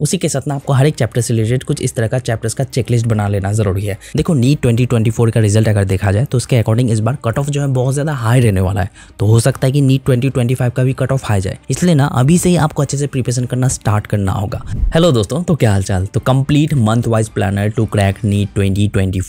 उसी के साथ ना आपको हर एक चैप्टर से रिलेटेड कुछ इस तरह का चैप्टर्स का चेकलिस्ट बना लेना जरूरी है देखो नीट 2024 का रिजल्ट अगर देखा जाए तो उसके अकॉर्डिंग इस बार कट ऑफ जो है बहुत ज़्यादा हाई रहने वाला है तो हो सकता है कि नीट 2025 का भी कट ऑफ हाई जाए इसलिए ना अभी से ही आपको अच्छे से प्रिपरेशन करना स्टार्ट करना होगा हेलो दोस्तों तो क्या हाल तो complete month wise planner to crack NEET twenty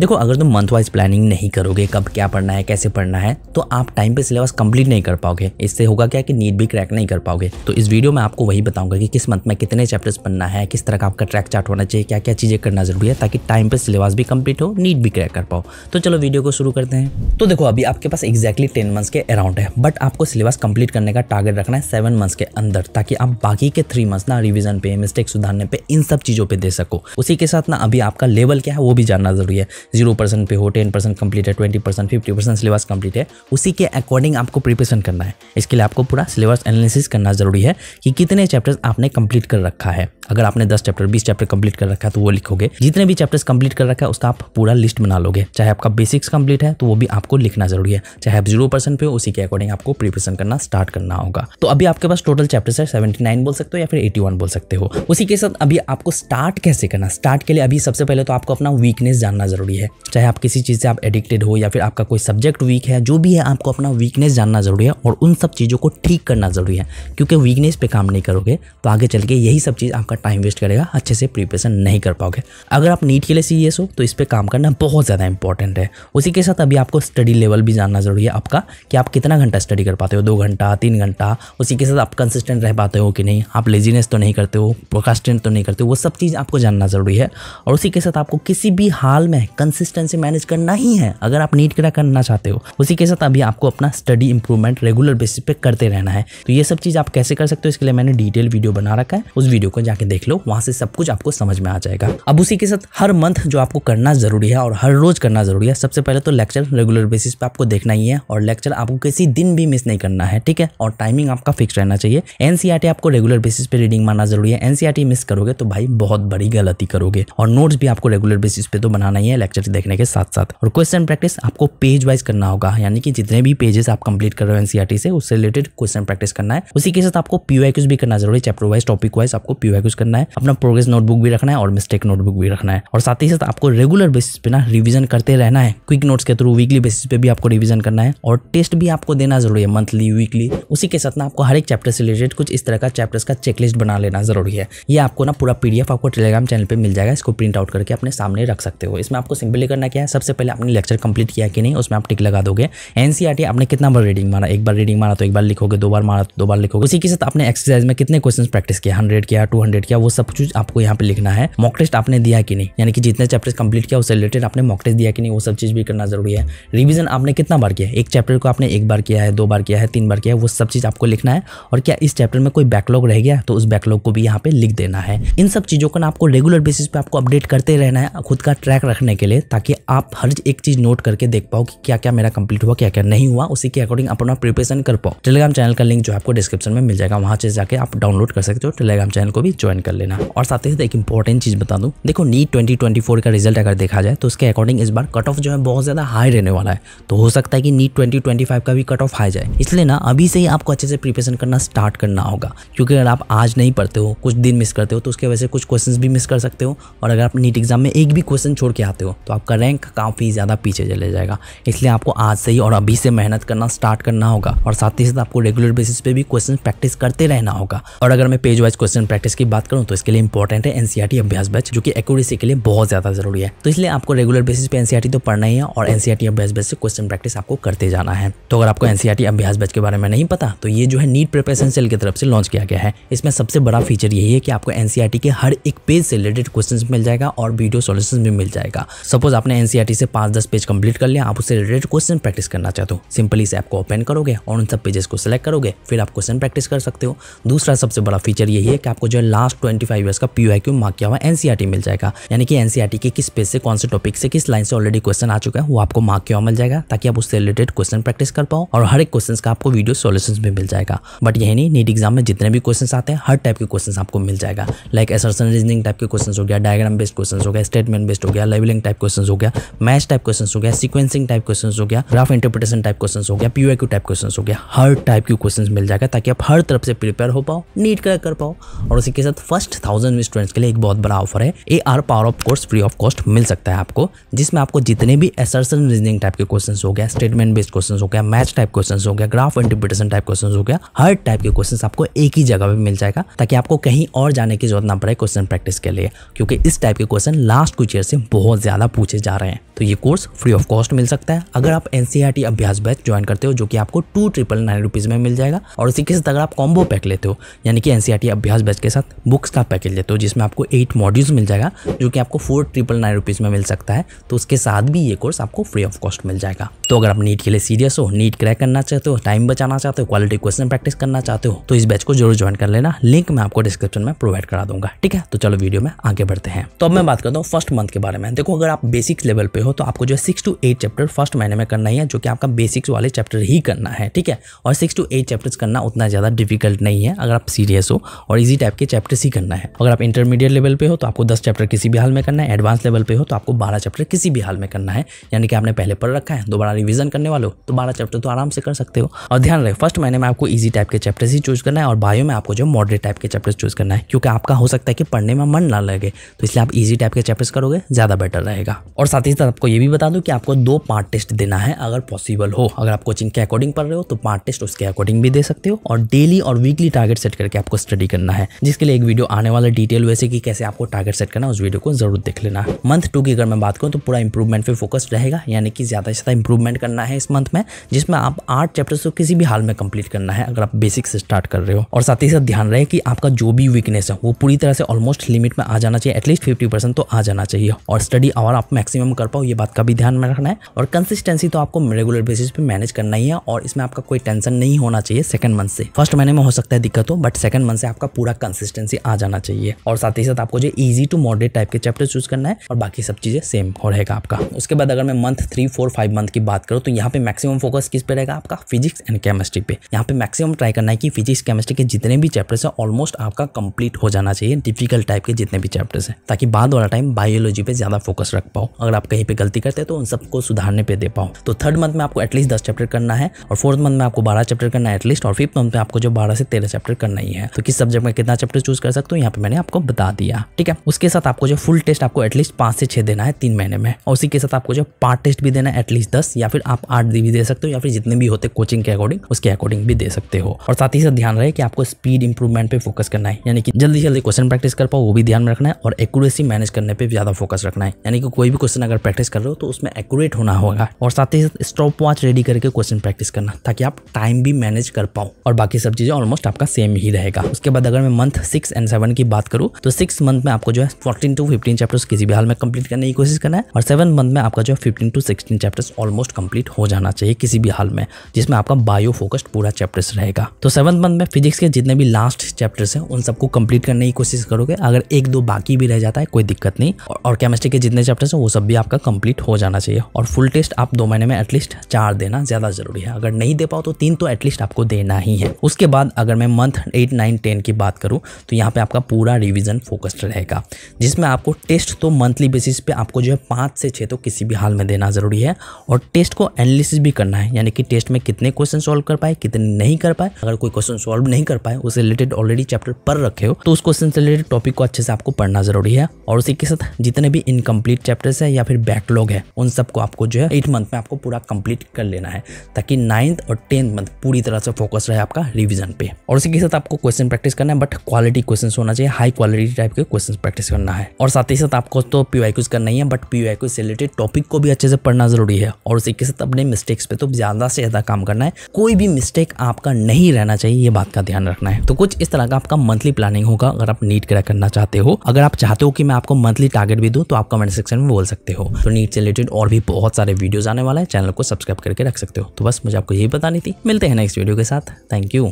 देखो अगर तुम मंथ वाइज प्लानिंग नहीं करोगे कब क्या पढ़ना है कैसे पढ़ना है तो आप टाइम पे सिलेबस कंप्लीट नहीं कर पाओगे इससे होगा क्या कि नीट भी क्रैक नहीं कर पाओगे तो इस वीडियो में आपको वही बताऊंगा कि किस मंथ में कितने चैप्टर्स पढ़ना है किस तरह का आपका ट्रैक चार्ट होना चाहिए क्या क्या चीज़ें करना जरूरी है ताकि टाइम पर सिलेबस भी कंप्लीट हो नीट भी क्रैक कर पाओ तो चलो वीडियो को शुरू करते हैं तो देखो अभी आपके पास एक्जैक्टली टेन मंथ्स के अराउंड है बट आपको सिलेबस कंप्लीट करने का टारगेट रखना है सेवन मंथ्स के अंदर ताकि आप बाकी के थ्री मंथ्स ना रिविजन पे मिस्टेक सुधारने पर इन सब चीज़ों पर दे सको उसी के साथ ना अभी आपका लेवल क्या है वो भी जानना जरूरी है जीरो परसेंट पे हो टेन परसेंट कंप्लीट है twenty percent fifty percent syllabus complete है उसी के अकॉर्डिंग आपको प्रिपरेशन करना है इसके लिए आपको पूरा सिलेबस एनालिसिस करना जरूरी है कि कितने चैप्टर्स आपने कंप्लीट कर रखा है रखा है अगर आपने दस चैप्टर बीस चैप्टर कंप्लीट कर रखा है तो वो लिखोगे जितने भी चैप्टर कंप्लीट कर रखा है उसका आप पूरा लिस्ट बना लोगे चाहे आपका बेसिक्स कंप्लीट है तो वो भी आपको लिखना जरूरी है चाहे आप जीरो परसेंट पे उसी के अकॉर्डिंग आपको प्रिपरेशन करना स्टार्ट करना होगा तो अभी आपके पास टोटल चैप्टर है सेवेंटी बोल सकते हो या फिर एटी बोल सकते हो उसी के साथ अभी आपको स्टार्ट कैसे करना स्टार्ट के लिए अभी सबसे पहले तो आपको अपना वीकनेस जानना जरूरी है चाहे आप किसी चीज़ से आप एडिक्टेड हो या फिर आपका कोई सब्जेक्ट वीक है जो भी है आपको अपना वीकनेस जानना जरूरी है और उन सब चीज़ों को ठीक करना जरूरी है क्योंकि वीकनेस पे काम नहीं करोगे तो आगे चल के यही सब चीज़ आपका टाइम वेस्ट करेगा अच्छे से प्रिपरेशन नहीं कर पाओगे अगर आप नीट के लिए सी e हो तो इस पर काम करना बहुत ज़्यादा इंपॉर्टेंट है उसी के साथ अभी आपको स्टडी लेवल भी जानना ज़रूरी है आपका कि आप कितना घंटा स्टडी कर पाते हो दो घंटा तीन घंटा उसी के साथ आप कंसिस्टेंट रह पाते हो कि नहीं आप लेजीनेस तो नहीं करते हो प्रोकास्टेंट तो नहीं करते हो वो सब चीज़ आपको जानना ज़रूरी है और उसी के साथ आपको किसी भी हाल में कंसिस्टेंसी मैनेज करना ही है अगर आप नीट क्रैक करना चाहते हो उसी के साथ अभी आपको अपना स्टडी इंप्रूवमेंट रेगुलर बेसिस पे करते रहना है तो ये सब चीज़ आप कैसे कर सकते हो इसके लिए मैंने डिटेल वीडियो बना रखा है उस वीडियो वीडियो को जाके देख लो वहां से सब कुछ आपको समझ में आ जाएगा अब उसी के साथ हर मंथ जो आपको करना जरूरी है और हर रोज करना जरूरी है सबसे पहले तो लेक्चर रेगुलर बेसिस पे आपको देखना ही है और लेक्चर आपको किसी दिन भी मिस नहीं करना है ठीक है और टाइमिंग आपका फिक्स रहना चाहिए एनसीआरटी e आपको रेगुलर बेसिस पे रीडिंग मानना जरूरी है एनसीआरटी मिस e करोगे तो भाई बहुत बड़ी गलती करोगे और नोट्स भी आपको रेगुलर बेसिस पे तो बनाना ही है लेक्चर देखने के साथ साथ और क्वेश्चन प्रैक्टिस आपको पेज वाइज करना होगा यानी कि जितने भी पेजेस आप कंप्लीट कर रहे हो एनसीआरटी e से उससे रिलेटेड क्वेश्चन प्रैक्टिस करना है उसी के साथ आपको पीवाईक्यूज भी करना जरूरी है चैप्टर वाइज टॉपिक वाइज आपको पी कुछ करना है अपना प्रोग्रेस नोटबुक भी रखना है और मिस्टेक नोटबुक भी रखना है और साथ ही साथ आपको रेगुलर बेसिस पे ना रिविजन करते रहना है क्विक नोट्स के थ्रू वीकली बेसिस पे भी आपको रिविजन करना है और टेस्ट भी आपको देना जरूरी है मंथली वीकली उसी के साथ ना आपको हर एक चैप्टर से रिलेटेड कुछ इस तरह का चैप्टर्स का चेकलिस्ट बना लेना जरूरी है ये आपको ना पूरा पीडीएफ आपको टेलीग्राम चैनल पर मिल जाएगा इसको प्रिंट आउट करके अपने सामने रख सकते हो इसमें आपको सिंपली करना क्या है सबसे पहले आपने लेक्चर कंप्लीट किया कि नहीं उसमें आप टिक लगा दोगे एनसीआरटी e आपने कितना बार रीडिंग मारा एक बार रीडिंग मारा तो एक बार लिखोगे दो बार मारा तो दो बार लिखोगे उसी के साथ आपने एक्सरसाइज में कितने क्वेश्चन प्रैक्टिस किया हंड्रेड किया या टू हंड्रेड किया वो सब कुछ आपको यहाँ पे लिखना है मॉक टेस्ट आपने दिया कि नहीं यानी कि जितने चैप्टर्स कंप्लीट किया उससे रिलेटेड आपने मॉक टेस्ट दिया कि नहीं वो सब चीज़ भी करना जरूरी है रिविजन आपने कितना बार किया एक चैप्टर को आपने एक बार किया है दो बार किया है तीन बार किया है वो सब चीज़ आपको लिखना है और क्या इस चैप्टर में कोई बैकलॉग रह गया तो उस बैकलॉग को भी यहाँ पे लिख देना है इन सब चीज़ों को ना आपको रेगुलर बेसिस पे आपको अपडेट करते रहना है खुद का ट्रैक रखने के लिए ताकि आप हर एक चीज़ नोट करके देख पाओ कि क्या क्या मेरा कंप्लीट हुआ क्या क्या नहीं हुआ उसी के अकॉर्डिंग अपना प्रिपरेशन कर पाओ टेलीग्राम चैनल का लिंक जो आपको डिस्क्रिप्शन में मिल जाएगा वहां से जाके आप डाउनलोड कर सकते हो टेलीग्राम चैनल को भी ज्वाइन कर लेना और साथ ही साथ एक इंपॉर्टेंट चीज बता दूं देखो नीट 2024 का रिजल्ट अगर देखा जाए तो उसके अकॉर्डिंग इस बार कट ऑफ जो है बहुत ज्यादा हाई रहने वाला है तो हो सकता है कि नीट 2025 का भी कट ऑफ हाई जाए इसलिए ना अभी से ही आपको अच्छे से प्रिपरेशन करना स्टार्ट करना होगा क्योंकि अगर आप आज नहीं पढ़ते हो कुछ दिन मिस करते हो तो उसके वजह से कुछ क्वेश्चन भी मिस कर सकते हो और अगर आप नीट एग्जाम में एक भी क्वेश्चन छोड़ के आते हो तो आपका रैंक काफ़ी ज़्यादा पीछे चले जाएगा इसलिए आपको आज से ही और अभी से मेहनत करना स्टार्ट करना होगा और साथ ही साथ आपको रेगुलर बेसिस पे भी क्वेश्चन प्रैक्टिस करते रहना होगा और अगर मैं page wise question practice practice की बात करूँ तो इसके लिए इंपॉर्टेंट है एनसीआरटी e अभ्यास बैच जो कि एक्यूरेसी के लिए बहुत ज्यादा जरूरी है तो इसलिए आपको रेगुलर बेसिस पे एनसीआरटी e तो पढ़ना ही है और एनसीआरटी e अभ्यास बैच से क्वेश्चन प्रैक्टिस आपको करते जाना है तो अगर आपको एनसीआरटी अभ्यास बैच के बारे में नहीं पता तो ये जो है नीट प्रिपरेशन सेल की तरफ से लॉन्च किया गया है इसमें सबसे बड़ा फीचर यही है कि आपको एनसीआरटी के हर एक पेज से रिलेटेड क्वेश्चन मिल जाएगा और वीडियो सोल्यूशन भी मिल जाएगा सपोज आपने एनसीआरटी से पांच दस पेज कंप्लीट कर लिया आप उससे रिलेटेड क्वेश्चन प्रैक्टिस करना चाहते हो सिंपली इस ऐप को ओपन करोगे और उन सब पेजेस को सिलेक्ट करोगे फिर आप क्वेश्चन प्रैक्टिस कर सकते हो दूसरा सबसे बड़ा फीचर यही है कि आपको जो है लास्ट ट्वेंटी फाइव ईयर का पी है क्यू मार्क किया हुआ एनसीआरटी e मिल जाएगा यानी कि एनसीआरटी e के किस पेज से कौन से टॉपिक से किस लाइन से ऑलरेडी क्वेश्चन आ चुका है वो आपको मार्क किया मिल जाएगा ताकि आप उससे रिलेटेड क्वेश्चन प्रैक्टिस कर पाओ और हर एक क्वेश्चन का आपको वीडियो सोल्यूशन भी मिल जाएगा बट यही नहीं नीट एग्जाम में जितने भी क्वेश्चन आते हैं हर टाइप के क्वेश्चन आपको मिल जाएगा लाइक एसर्सन रीजनिंग टाइप के क्वेश्चन हो गया डायग्राम बेस्ड क्वेश्चन हो गया स्टेटमेंट बेस्ड हो गया लेवलिंग टाइप क्वेश्चन हो गया मैथ टाइप क्वेश्चन हो गया सिक्वेंसिंग टाइप क्वेश्चन हो गया ग्राफ इंटरप्रिटेशन टाइप क्वेश्चन हो गया पीओ टाइप क्वेश्चन हो गया हर टाइप के क्वेश्चन मिल जाएगा ताकि आप हर तरफ से प्रिपेयर हो पाओ नीट क्लियर कर पाओ और इसी के साथ फर्स्ट थाउजेंड स्टूडेंट्स के लिए एक बहुत बड़ा ऑफर है A R power of course free of cost मिल सकता है आपको जिसमें आपको जितने भी एसर्सन रीजनिंग टाइप के क्वेश्चन हो गया स्टेटमेंट बेस्ड क्वेश्चन हो गया मैथ टाइप क्वेश्चन हो गया ग्राफ इंटरप्रिटेशन टाइप क्वेश्चन हो गया हर टाइप के क्वेश्चन आपको एक ही जगह पर मिल जाएगा ताकि आपको कहीं और जाने की जरूरत ना पड़े क्वेश्चन प्रैक्टिस के लिए क्योंकि इस टाइप के क्वेश्चन लास्ट कुछ ईयर से बहुत ज़्यादा पूछे जा रहे हैं तो ये कोर्स फ्री ऑफ कॉस्ट मिल सकता है अगर आप एन e अभ्यास बैच ज्वाइन करते हो जो कि आपको टू ट्रिपल नाइन रुपीज़ में मिल जाएगा और इसी के साथ अगर आप कॉम्बो पैक लेते हो यानी कि एन e अभ्यास बैच के साथ बुक्स का पैकेज लेते हो जिसमें आपको एट मॉड्यूल्स मिल जाएगा जो कि आपको फोर ट्रिपल नाइन रुपीज़ में मिल सकता है तो उसके साथ भी ये कोर्स आपको फ्री ऑफ कॉस्ट मिल जाएगा तो अगर आप नीट के लिए सीरियस हो नीट क्रैक करना चाहते हो टाइम बचाना चाहते हो क्वालिटी क्वेश्चन प्रैक्टिस करना चाहते हो तो इस बैच को जरूर ज्वाइन कर लेना लिंक मैं आपको डिस्क्रिप्शन में प्रोवाइड करा दूंगा ठीक है तो चलो वीडियो में आगे बढ़ते हैं तो अब मैं बात करता हूँ फर्स्ट मंथ के बारे में देखो अगर आप बेसिक्स लेवल पे हो तो आपको जो है six to eight chapter first महीने में करना ही है जो कि आपका बेसिक्स वाले चैप्टर ही करना है ठीक है और सिक्स टू एट चैप्टर्स करना उतना ज़्यादा डिफिकल्ट नहीं है अगर आप सीरियस हो और इसी टाइप के चैप्टर्स ही करना है अगर आप इंटरमीडिएट लेवल पे हो तो आपको दस चैप्टर किसी भी हाल में करना है एडवांस लेवल पे हो तो आपको बारह चैप्टर किसी भी हाल में करना है यानी कि आपने पहले पढ़ रखा है दोबारा रिविजन करने वाले हो तो बारह चैप्टर तो आराम से कर सकते हो और ध्यान रहे फर्स्ट महीने में आपको ईजी टाइप के चैप्टर्स ही चूज करना है और बायो में आपको जो मॉडरेट टाइप के चैप्टर्स चूज करना है क्योंकि आपका हो सकता है कि पढ़ने में मन ना लगे तो इसलिए आप ईजी टाइप के चैप्टर्स करोगे ज़्यादा बेटर रहेगा और साथ ही साथ आपको ये भी बता दूँ कि आपको दो पार्ट टेस्ट देना है अगर पॉसिबल हो अगर आप कोचिंग के अकॉर्डिंग पढ़ रहे हो तो पार्ट टेस्ट उसके अकॉर्डिंग भी दे सकते हो और डेली और वीकली टारगेट सेट करके आपको स्टडी करना है जिसके लिए एक वीडियो आने वाला डिटेल वैसे कि कैसे आपको टारगेट सेट करना उस वीडियो को जरूर देख लेना मंथ टू की अगर मैं बात करूँ तो पूरा इंप्रूवमेंट पर फोकस रहेगा यानी कि ज़्यादा से ज़्यादा इंप्रूवमेंट करना है इस मंथ में जिसमें आप आठ चैप्टर्स को किसी भी हाल में कंप्लीट करना है अगर आप बेसिक से स्टार्ट कर रहे हो और साथ ही साथ ध्यान रहे कि आपका जो भी वीकनेस है वो पूरी तरह से ऑलमोस्ट लिमिट में आ जाना चाहिए एटलीस्ट फिफ्टी परसेंट तो आ जाना चाहिए और स्टडी आवर आप मैक्सिमम कर पाओ ये बात का भी ध्यान में रखना है और कंसिस्टेंसी तो आपको रेगुलर बेसिस पे मैनेज करना ही है और इसमें आपका कोई टेंशन नहीं होना चाहिए सेकंड मंथ से फर्स्ट महीने में हो सकता है दिक्कत हो बट सेकंड मंथ से आपका पूरा कंसिस्टेंसी आ जाना चाहिए और साथ ही साथ आपको जो इजी टू मॉडरेट टाइप के चैप्टर चूज करना है और बाकी सब चीज़ें सेम हो रहेगा आपका उसके बाद अगर मैं month three four five month की बात करूँ तो यहाँ पे मैक्सिमम फोकस किस पे रहेगा आपका फिजिक्स एंड केमिस्ट्री पे यहाँ पे मैक्सिमम ट्राई करना है कि फिजिक्स केमिस्ट्री के जितने भी चैप्टर्स है ऑलमोस्ट आपका कंप्लीट हो जाना चाहिए डिफिकल्ट टाइप के जितने भी चैप्टर्स है ताकि बाद वाला टाइम बायोलॉजी पे ज़्यादा फोकस रख पाओ अगर आप कहीं पर गलती करते हैं तो उन सबको सुधारने पर दे पाओ तो थर्ड मंथ में आपको एटलीस्ट दस चैप्टर करना है और फोर्थ मंथ में आपको बारह चैप्टर करना है एटलीस्ट और फिफ्थ मंथ में आपको जो बारह से तेरह चैप्टर करना ही है तो किस सब्जेक्ट में कितना चैप्टर चूज कर सकते हो यहाँ पे मैंने आपको बता दिया ठीक है उसके साथ आपको जो फुल टेस्ट आपको एटलीस्ट पांच से छह देना है तीन महीने में और उसी के साथ आपको जो पार्ट टेस्ट भी देना है एटलीस्ट दस या फिर आप आठ भी दे सकते हो या फिर जितने भी होते कोचिंग के अकॉर्डिंग उसके अकॉर्डिंग भी दे सकते हो और साथ ही साथ ध्यान रहे कि आपको स्पीड इंप्रूवमेंट पे फोकस करना है यानी कि जल्दी जल्दी क्वेश्चन प्रैक्टिस कर पाओ वो भी ध्यान रखना है और एक्यूरेसी मैनेज करने पर ज्यादा फोकस रखना है यानी कि कोई भी क्वेश्चन अगर प्रैक्टिस कर रहे हो तो उसमें एक्यूरेट होना होगा और साथ ही साथ स्टॉप वॉच रेडी करके क्वेश्चन प्रैक्टिस करना ताकि आप टाइम भी मैनेज कर पाओ और बाकी सब चीजें ऑलमोस्ट आपका सेम ही रहेगा उसके बाद अगर मैं मंथ सिक्स एंड सेवन की बात करूं तो सिक्स मंथ में आपको जो है फोर्टीन टू फिफ्टीन चैप्टर्स किसी भी हाल में कंप्लीट करने की कोशिश करना है और सेवन मंथ में आपका जो है fifteen to sixteen chapters almost complete हो जाना चाहिए किसी भी हाल में जिसमें आपका बायो फोकस्ड पूरा चैप्टर्स रहेगा तो सेवन मंथ में फिजिक्स के जितने भी लास्ट चैप्टर्स हैं उन सबको कंप्लीट करने की कोशिश करोगे अगर एक दो बाकी भी रह जाता है कोई दिक्कत नहीं और केमिस्ट्री के जितने चैप्टर्स हैं वो सब भी आपका कंप्लीट हो जाना चाहिए और फुल टेस्ट आप दो महीने में एटलीस्ट चार देना ज्यादा जरूरी है अगर नहीं दे पाओ तो तीन तो एटलीस्ट आपको देना ही है उसके बाद अगर मैं मंथ एट नाइन टेन की बात करूँ तो यहाँ पे आपका पूरा रिवीजन फोकस्ड रहेगा जिसमें आपको टेस्ट तो मंथली बेसिस पे आपको जो है पाँच से छः तो किसी भी हाल में देना ज़रूरी है और टेस्ट को एनालिसिस भी करना है यानी कि टेस्ट में कितने क्वेश्चन सॉल्व कर पाए कितने नहीं कर पाए अगर कोई क्वेश्चन सॉल्व नहीं कर पाए उससे रिलेटेड ऑलरेडी चैप्टर पढ़ रखे हो तो उस क्वेश्चन से रिलेटेड टॉपिक को अच्छे से आपको पढ़ना ज़रूरी है और उसी के साथ जितने भी इनकम्प्लीट चैप्टर्स है या फिर बैकलॉग है उन सबको आपको जो है एट मंथ में आपको पूरा कंप्लीट कर लेना है ताकि नाइन्थ और टेंथ मंथ पूरी तरह से फोकस रहे आपका रिविजन पे और उसी के साथ आपको क्वेश्चन प्रैक्टिस करना है बट क्वालिटी क्वेश्चन होना चाहिए हाई क्वालिटी टाइप के क्वेश्चन प्रैक्टिस करना है और साथ ही साथ आपको तो पी वाई करना ही है बट पी वाई से रिलेटेड टॉपिक को भी अच्छे से पढ़ना जरूरी है और उसी के साथ अपने मिस्टेक्स पे तो ज्यादा से ज्यादा काम करना है कोई भी मिस्टेक आपका नहीं रहना चाहिए ये बात का ध्यान रखना है तो कुछ इस तरह का आपका मंथली प्लानिंग होगा अगर आप नीट क्रैक करना चाहते हो अगर आप चाहते हो कि मैं आपको मंथली टारगेट भी दूँ तो आप कमेंट सेक्शन में बोल सकते हो तो नीट से रिलेटेड और भी बहुत सारे वीडियोज आने वाले हैं चैनल को सब्सक्राइब करके रख सकते हो तो बस मुझे आपको यही बतानी थी मिलते हैं नेक्स्ट वीडियो के साथ थैंक यू